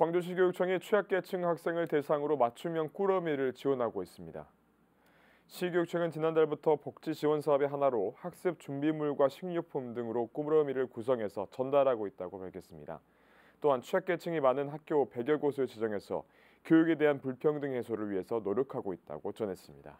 광주시 교육청이 취약계층 학생을 대상으로 맞춤형 꾸러미를 지원하고 있습니다. 시교육청은 지난달부터 복지 지원 사업의 하나로 학습 준비물과 식료품 등으로 꾸러미를 구성해서 전달하고 있다고 밝혔습니다. 또한 취약계층이 많은 학교 100여 곳을 지정해서 교육에 대한 불평등 해소를 위해서 노력하고 있다고 전했습니다.